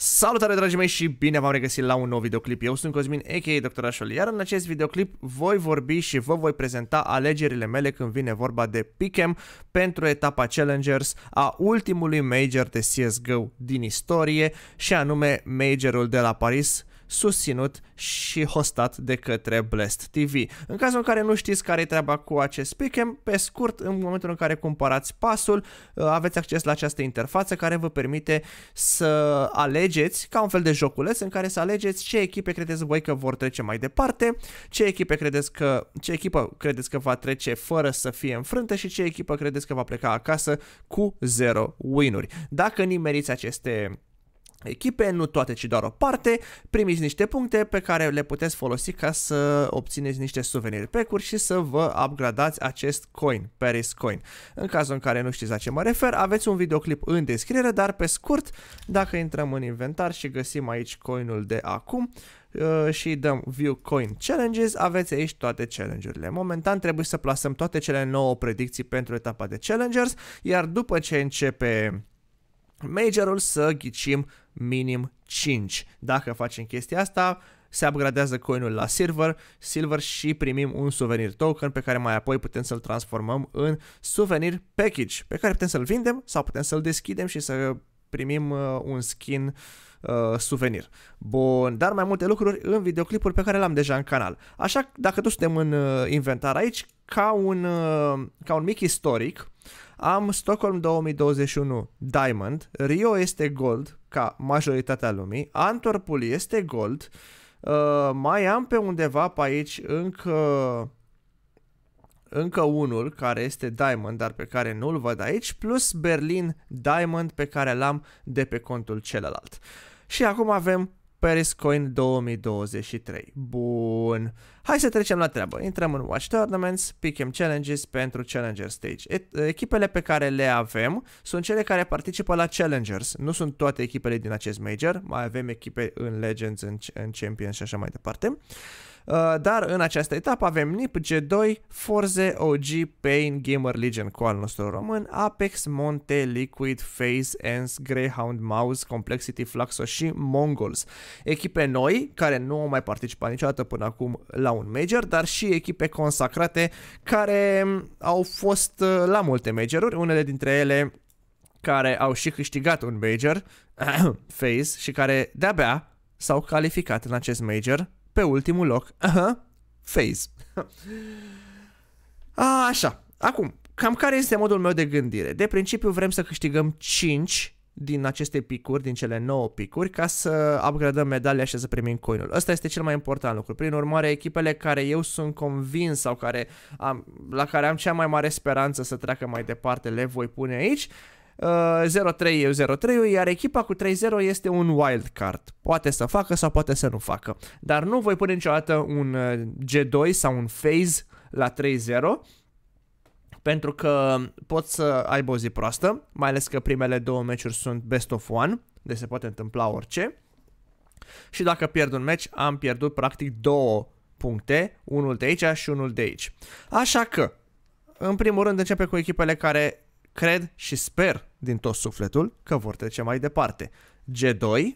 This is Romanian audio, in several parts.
Salutare dragii mei și bine v-am regăsit la un nou videoclip. Eu sunt Cosmin, a.k.a. Dr. Așol, iar în acest videoclip voi vorbi și vă voi prezenta alegerile mele când vine vorba de Pickem pentru etapa Challengers a ultimului major de CSGO din istorie și anume majorul de la Paris susținut și hostat de către Blast TV. În cazul în care nu știți care e treaba cu acest Pickem, pe scurt, în momentul în care cumpărați pasul, uh, aveți acces la această interfață care vă permite să alegeți, ca un fel de joculeț în care să alegeți ce echipe credeți voi că vor trece mai departe, ce echipe credeți că, ce echipă credeți că va trece fără să fie înfrântă și ce echipă credeți că va pleca acasă cu 0 win-uri. Dacă nimeriți aceste echipe, nu toate, ci doar o parte, primiți niște puncte pe care le puteți folosi ca să obțineți niște souvenir pack-uri și să vă upgradați acest coin, Paris Coin. În cazul în care nu știți la ce mă refer, aveți un videoclip în descriere, dar pe scurt, dacă intrăm în inventar și găsim aici coinul de acum, uh, și dăm View Coin Challenges, aveți aici toate challenge-urile. Momentan trebuie să plasăm toate cele 9 predicții pentru etapa de challengers, iar după ce începe majorul să ghicim minim 5. Dacă facem chestia asta, se upgradează coinul la silver, silver și primim un souvenir token pe care mai apoi putem să-l transformăm în souvenir package pe care putem să-l vindem sau putem să-l deschidem și să primim uh, un skin uh, suvenir. Bun, dar mai multe lucruri în videoclipul pe care l am deja în canal. Așa, dacă tu suntem în uh, inventar aici, ca un, uh, ca un mic istoric, am Stockholm 2021 Diamond, Rio este gold, ca majoritatea lumii, Antwerpul este gold, uh, mai am pe undeva pe aici încă încă unul care este Diamond, dar pe care nu-l văd aici, plus Berlin Diamond pe care l-am de pe contul celălalt. Și acum avem Periscoin 2023. Bun. Hai să trecem la treabă. Intrăm în Watch Tournaments, Pick'em Challenges pentru Challenger Stage. Echipele pe care le avem sunt cele care participă la Challengers. Nu sunt toate echipele din acest major, mai avem echipe în Legends, în, în Champions și așa mai departe. Uh, Uh, dar în această etapă avem NIP, G2, Forze, OG, Pain, Gamer Legion cu al nostru român, Apex, Monte, Liquid, Phase, Ens, Greyhound, Mouse, Complexity, Fluxo și Mongols. Echipe noi, care nu au mai participat niciodată până acum la un major, dar și echipe consacrate care mm, au fost uh, la multe majoruri, unele dintre ele care au și câștigat un major, phase, și care de-abia s-au calificat în acest major, pe ultimul loc, aha, Face. A, așa, acum, cam care este modul meu de gândire? De principiu vrem să câștigăm 5 din aceste picuri, din cele 9 picuri, ca să upgradăm medalia și să primim coinul. Ăsta este cel mai important lucru. Prin urmare, echipele care eu sunt convins sau care am, la care am cea mai mare speranță să treacă mai departe, le voi pune aici. Uh, 0-3 e 0-3, iar echipa cu 3-0 este un wild card. Poate să facă sau poate să nu facă. Dar nu voi pune niciodată un uh, G2 sau un phase la 3-0 pentru că poți să aibă o zi proastă, mai ales că primele două meciuri sunt best of one, deci se poate întâmpla orice. Și dacă pierd un meci, am pierdut practic două puncte, unul de aici și unul de aici. Așa că, în primul rând, începe cu echipele care cred și sper din tot sufletul că vor trece mai departe. G2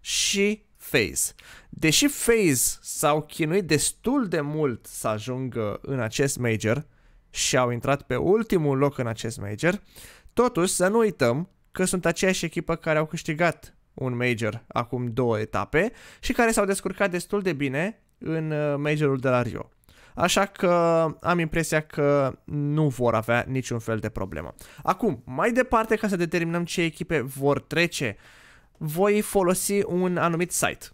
și Phase. Deși Phase s-au chinuit destul de mult să ajungă în acest major și au intrat pe ultimul loc în acest major, totuși să nu uităm că sunt aceeași echipă care au câștigat un major acum două etape și care s-au descurcat destul de bine în uh, majorul de la Rio așa că am impresia că nu vor avea niciun fel de problemă. Acum, mai departe, ca să determinăm ce echipe vor trece, voi folosi un anumit site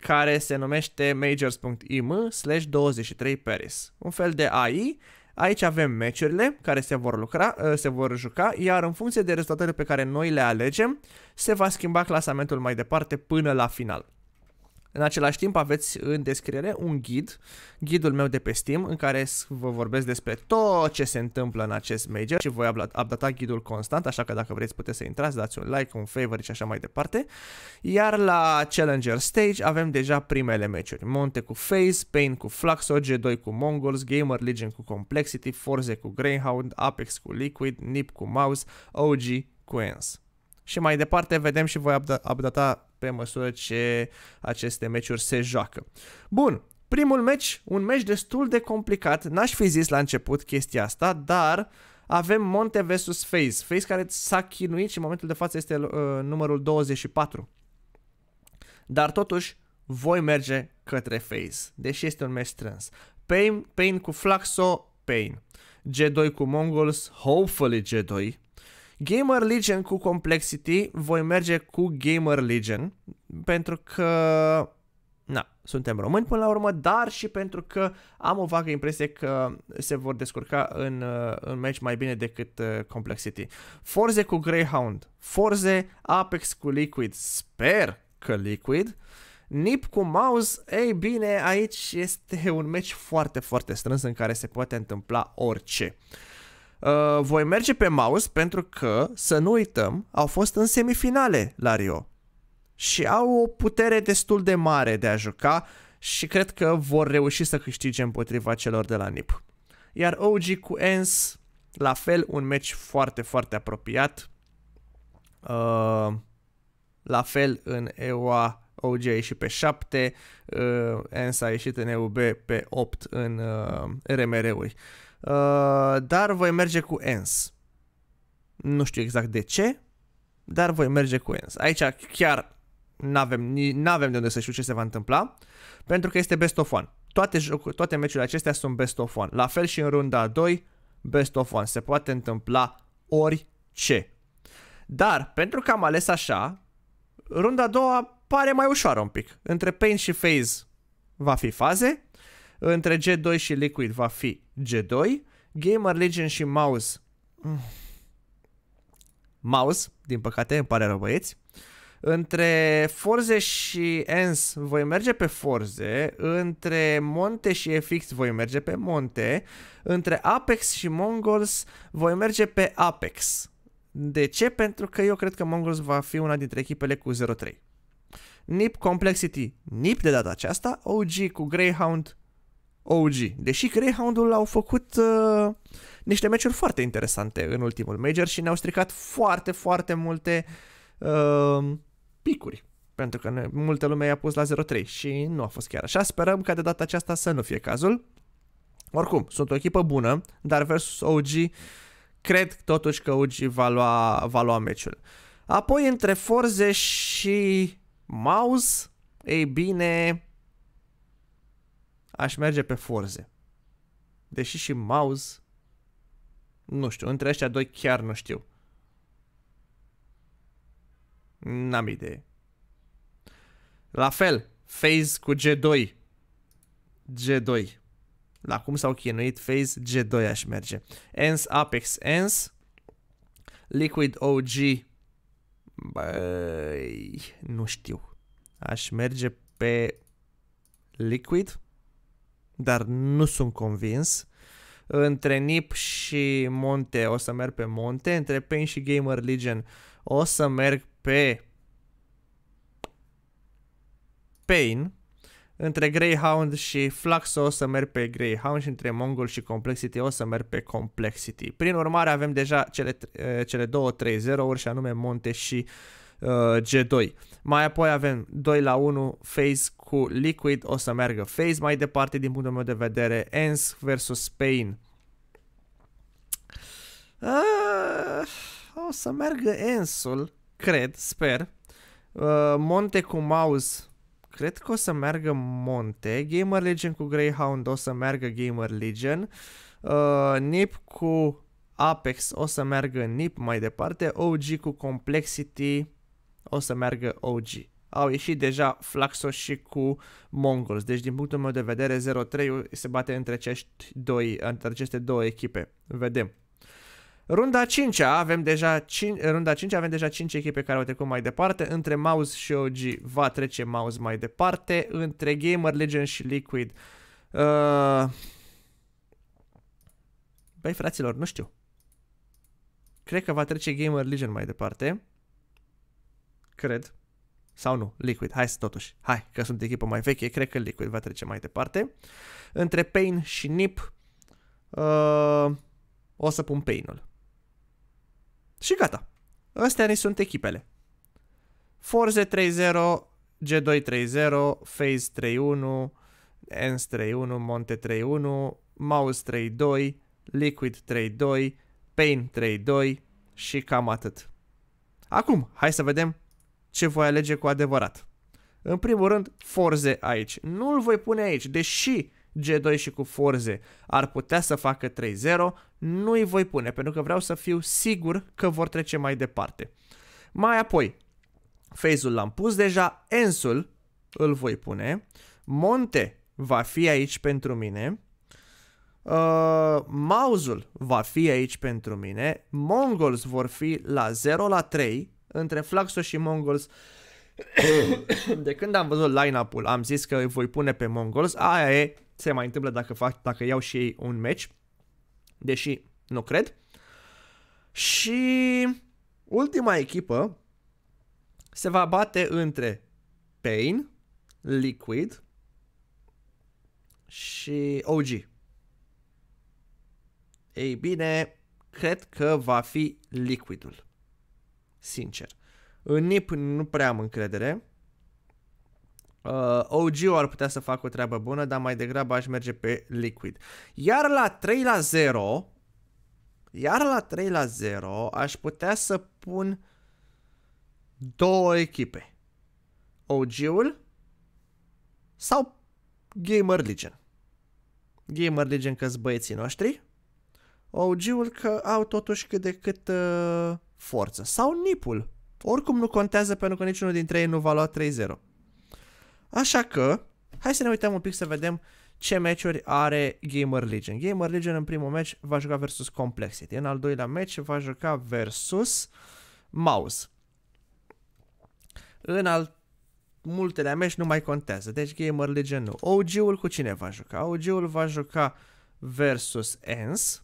care se numește majors.im slash 23 Paris. Un fel de AI. Aici avem meciurile care se vor, lucra, ă, se vor juca, iar în funcție de rezultatele pe care noi le alegem, se va schimba clasamentul mai departe până la final. În același timp aveți în descriere un ghid, ghidul meu de pe Steam, în care vă vorbesc despre tot ce se întâmplă în acest major și voi updata ghidul constant, așa că dacă vreți puteți să intrați, dați un like, un favor și așa mai departe. Iar la Challenger Stage avem deja primele meciuri. Monte cu Face, Pain cu Flux, OG2 cu Mongols, Gamer Legion cu Complexity, Forze cu Greyhound, Apex cu Liquid, Nip cu Mouse, OG cu Ens. Și mai departe vedem și voi updata pe măsură ce aceste meciuri se joacă. Bun, primul meci, un meci destul de complicat, n-aș fi zis la început chestia asta, dar avem Monte vs Face, Face care s-a chinuit și în momentul de față este uh, numărul 24. Dar totuși, voi merge către Face, deși este un meci strâns. Pain, Pain cu Flaxo, Pain. G2 cu Mongols, hopefully G2. Gamer Legion cu Complexity voi merge cu Gamer Legion pentru că na, suntem români până la urmă, dar și pentru că am o vagă impresie că se vor descurca în, uh, în match mai bine decât uh, Complexity. Forze cu Greyhound, Forze Apex cu Liquid, sper că Liquid, Nip cu mouse, ei bine, aici este un match foarte, foarte strâns în care se poate întâmpla orice. Uh, Uh, voi merge pe mouse pentru că, să nu uităm, au fost în semifinale la Rio. Și au o putere destul de mare de a juca și cred că vor reuși să câștige împotriva celor de la NIP. Iar OG cu ENS, la fel, un meci foarte, foarte apropiat. Uh, la fel în EUA OG a ieșit pe 7, uh, ENS a ieșit în EUB pe 8 în uh, RMR-uri. Uh, Uh, dar voi merge cu ENS. Nu știu exact de ce, dar voi merge cu ENS. Aici chiar n-avem, n-avem de unde să știu ce se va întâmpla, pentru că este best of one. Toate, jocuri, toate meciurile acestea sunt best of one. La fel și în runda a 2, best of one. Se poate întâmpla orice. Dar, pentru că am ales așa, runda a doua pare mai ușoară un pic. Între pain și phase va fi faze, între G2 și Liquid va fi G2, Gamer Legion și Mouse. Mm. Mouse, din păcate, îmi pare rău băieți. Între Forze și Ens voi merge pe Forze, între Monte și FX voi merge pe Monte, între Apex și Mongols voi merge pe Apex. De ce? Pentru că eu cred că Mongols va fi una dintre echipele cu 0-3. NIP Complexity, NIP de data aceasta, OG cu Greyhound, OG. Deși Greyhound-ul au făcut uh, niște meciuri foarte interesante în ultimul major și ne-au stricat foarte, foarte multe uh, picuri. Pentru că ne, multă lume i-a pus la 0-3 și nu a fost chiar așa. Sperăm ca de data aceasta să nu fie cazul. Oricum, sunt o echipă bună, dar versus OG cred totuși că OG va lua, va lua meciul. Apoi între Forze și Mouse, ei bine, aș merge pe Forze. Deși și Mouse, nu știu, între ăștia doi chiar nu știu. N-am idee. La fel, Phase cu G2. G2. La cum s-au chinuit Phase, G2 aș merge. Ens, Apex, Ens. Liquid OG. Băi, nu știu. Aș merge pe Liquid dar nu sunt convins. Între Nip și Monte o să merg pe Monte, între Pain și Gamer Legion o să merg pe Pain. Între Greyhound și Flaxo o să merg pe Greyhound și între Mongol și Complexity o să merg pe Complexity. Prin urmare avem deja cele, eh, cele două 3-0-uri și anume Monte și uh, eh, G2. Mai apoi avem 2 la 1 Phase cu Liquid o să meargă Face mai departe din punctul meu de vedere, Ens versus Spain. Uh, ah, o să meargă Ensul, cred, sper. Uh, Monte cu Mouse, cred că o să meargă Monte. Gamer Legion cu Greyhound o să meargă Gamer Legion. Uh, ah, Nip cu Apex o să meargă Nip mai departe. OG cu Complexity o să meargă OG au ieșit deja Flaxo și cu Mongols. Deci din punctul meu de vedere 0-3 se bate între, acești doi, între aceste două echipe. Vedem. Runda 5 avem deja 5, runda 5 avem deja 5 echipe care au trecut mai departe. Între Mouse și OG va trece Mouse mai departe. Între Gamer Legend și Liquid uh... Băi fraților, nu știu. Cred că va trece Gamer Legion mai departe. Cred. Sau nu, Liquid, hai să totuși, hai, că sunt echipă mai veche, cred că Liquid va trece mai departe. Între Pain și Nip, uh, o să pun Pain-ul. Și gata. Astea ne sunt echipele. Forze 3-0, G2 3-0, Phase 3-1, Ens 3-1, Monte 3-1, Mouse 3-2, Liquid 3-2, Pain 3-2 și cam atât. Acum, hai să vedem ce voi alege cu adevărat. În primul rând, Forze aici. Nu îl voi pune aici, deși G2 și cu Forze ar putea să facă 3-0, nu îi voi pune, pentru că vreau să fiu sigur că vor trece mai departe. Mai apoi, Phase-ul l-am pus deja, Ensul îl voi pune, Monte va fi aici pentru mine, uh, Mauzul va fi aici pentru mine, Mongols vor fi la 0 la 3, între Flaxo și Mongols. De când am văzut line-up-ul, am zis că îi voi pune pe Mongols. Aia e, se mai întâmplă dacă, fac, dacă iau și ei un match. Deși nu cred. Și ultima echipă se va bate între Pain, Liquid și OG. Ei bine, cred că va fi Liquidul sincer. În NIP nu prea am încredere. Uh, og ar putea să facă o treabă bună, dar mai degrabă aș merge pe Liquid. Iar la 3 la 0, iar la 3 la 0 aș putea să pun două echipe. OG-ul sau Gamer Legion. Gamer Legion că băieții noștri. OG-ul că au totuși cât de cât uh, forță. Sau nipul. Oricum nu contează pentru că niciunul dintre ei nu va lua 3-0. Așa că, hai să ne uităm un pic să vedem ce meciuri are Gamer Legion. Gamer Legion în primul meci va juca versus Complexity. În al doilea meci va juca versus Mouse. În al multele meci nu mai contează. Deci Gamer Legion nu. OG-ul cu cine va juca? OG-ul va juca versus Ens.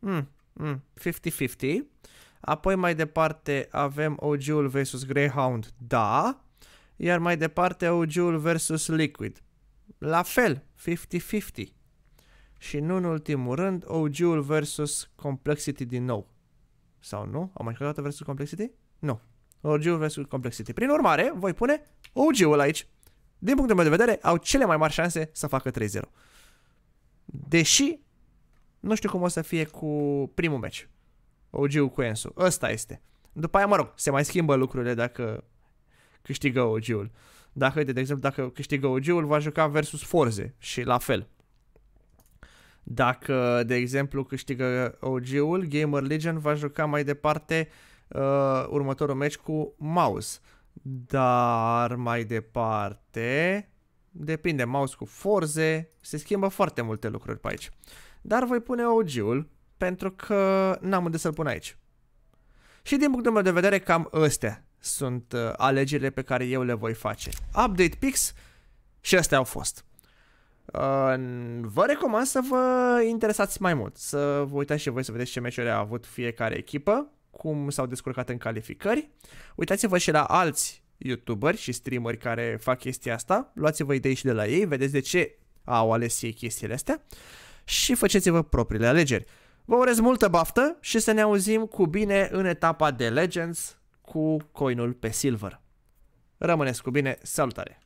50-50. Mm, mm, Apoi mai departe avem OG-ul versus Greyhound, da. Iar mai departe OG-ul versus Liquid. La fel, 50-50. Și nu în ultimul rând, OG-ul versus Complexity din nou. Sau nu? Am mai jucat dată versus Complexity? Nu. OG-ul versus Complexity. Prin urmare, voi pune OG-ul aici. Din punctul meu de vedere, au cele mai mari șanse să facă 3-0. Deși, nu știu cum o să fie cu primul meci. OG-ul cu Ensu. Ăsta este. După aia, mă rog, se mai schimbă lucrurile dacă câștigă OG-ul. Dacă, de exemplu, dacă câștigă OG-ul, va juca versus Forze și la fel. Dacă, de exemplu, câștigă OG-ul, Gamer Legion va juca mai departe uh, următorul meci cu Mouse. Dar mai departe, depinde Mouse cu Forze, se schimbă foarte multe lucruri pe aici. Dar voi pune OG-ul pentru că n-am unde să-l pun aici. Și din punctul meu de vedere, cam astea sunt uh, alegerile pe care eu le voi face. Update Pix și astea au fost. Uh, vă recomand să vă interesați mai mult, să vă uitați și voi să vedeți ce meciuri a avut fiecare echipă, cum s-au descurcat în calificări. Uitați-vă și la alți youtuberi și streameri care fac chestia asta, luați-vă idei și de la ei, vedeți de ce au ales ei chestiile astea și faceți-vă propriile alegeri. Vă urez multă baftă și să ne auzim cu bine în etapa de Legends cu coinul pe Silver. Rămâneți cu bine, salutare!